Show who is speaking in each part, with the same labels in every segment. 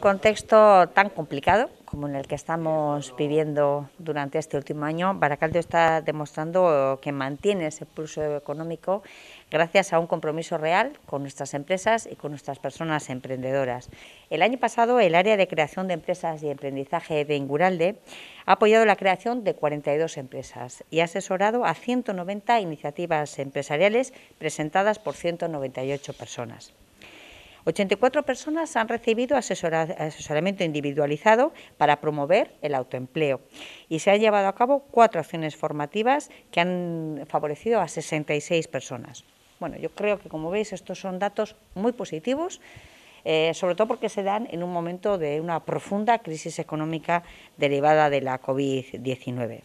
Speaker 1: En un contexto tan complicado como en el que estamos viviendo durante este último año, Baracaldo está demostrando que mantiene ese pulso económico gracias a un compromiso real con nuestras empresas y con nuestras personas emprendedoras. El año pasado, el área de creación de empresas y emprendizaje de Inguralde ha apoyado la creación de 42 empresas y ha asesorado a 190 iniciativas empresariales presentadas por 198 personas. 84 personas han recibido asesoramiento individualizado para promover el autoempleo y se han llevado a cabo cuatro acciones formativas que han favorecido a 66 personas. Bueno, yo creo que como veis estos son datos muy positivos, eh, sobre todo porque se dan en un momento de una profunda crisis económica derivada de la COVID-19.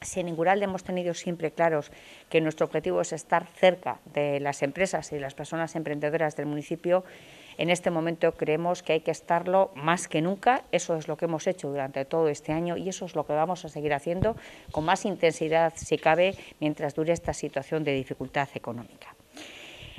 Speaker 1: Si en Ingural hemos tenido siempre claros que nuestro objetivo es estar cerca de las empresas y de las personas emprendedoras del municipio, en este momento creemos que hay que estarlo más que nunca, eso es lo que hemos hecho durante todo este año y eso es lo que vamos a seguir haciendo con más intensidad si cabe mientras dure esta situación de dificultad económica.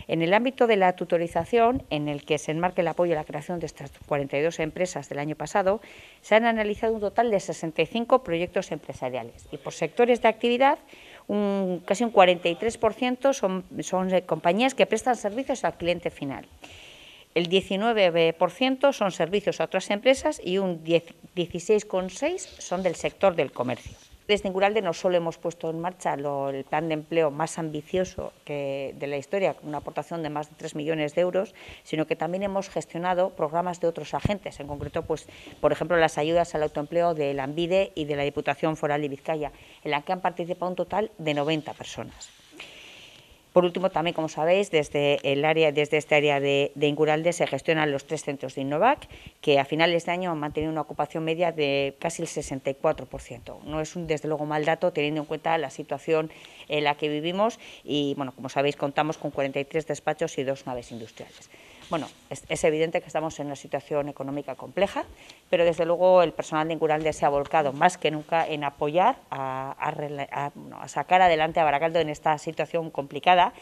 Speaker 1: En el ámbito de la tutorización, en el que se enmarca el apoyo a la creación de estas 42 empresas del año pasado, se han analizado un total de 65 proyectos empresariales y por sectores de actividad un, casi un 43% son, son compañías que prestan servicios al cliente final. El 19% son servicios a otras empresas y un 16,6% son del sector del comercio. Desde Inguralde no solo hemos puesto en marcha el plan de empleo más ambicioso de la historia, con una aportación de más de 3 millones de euros, sino que también hemos gestionado programas de otros agentes, en concreto, pues, por ejemplo, las ayudas al autoempleo de la y de la Diputación Foral de Vizcaya, en la que han participado un total de 90 personas. Por último, también, como sabéis, desde, el área, desde este área de, Inguralde se gestionan los tres centros de Innovac, que a finales de año han mantenido una ocupación media de casi el 64%. No es un, desde luego, mal dato, teniendo en cuenta la situación en la que vivimos y, bueno, como sabéis, contamos con 43 despachos y dos naves industriales. Bueno, es, evidente que estamos en una situación económica compleja, pero desde luego el personal de Incuralde se ha volcado más que nunca en apoyar a sacar adelante a Baracaldo en esta situación complicada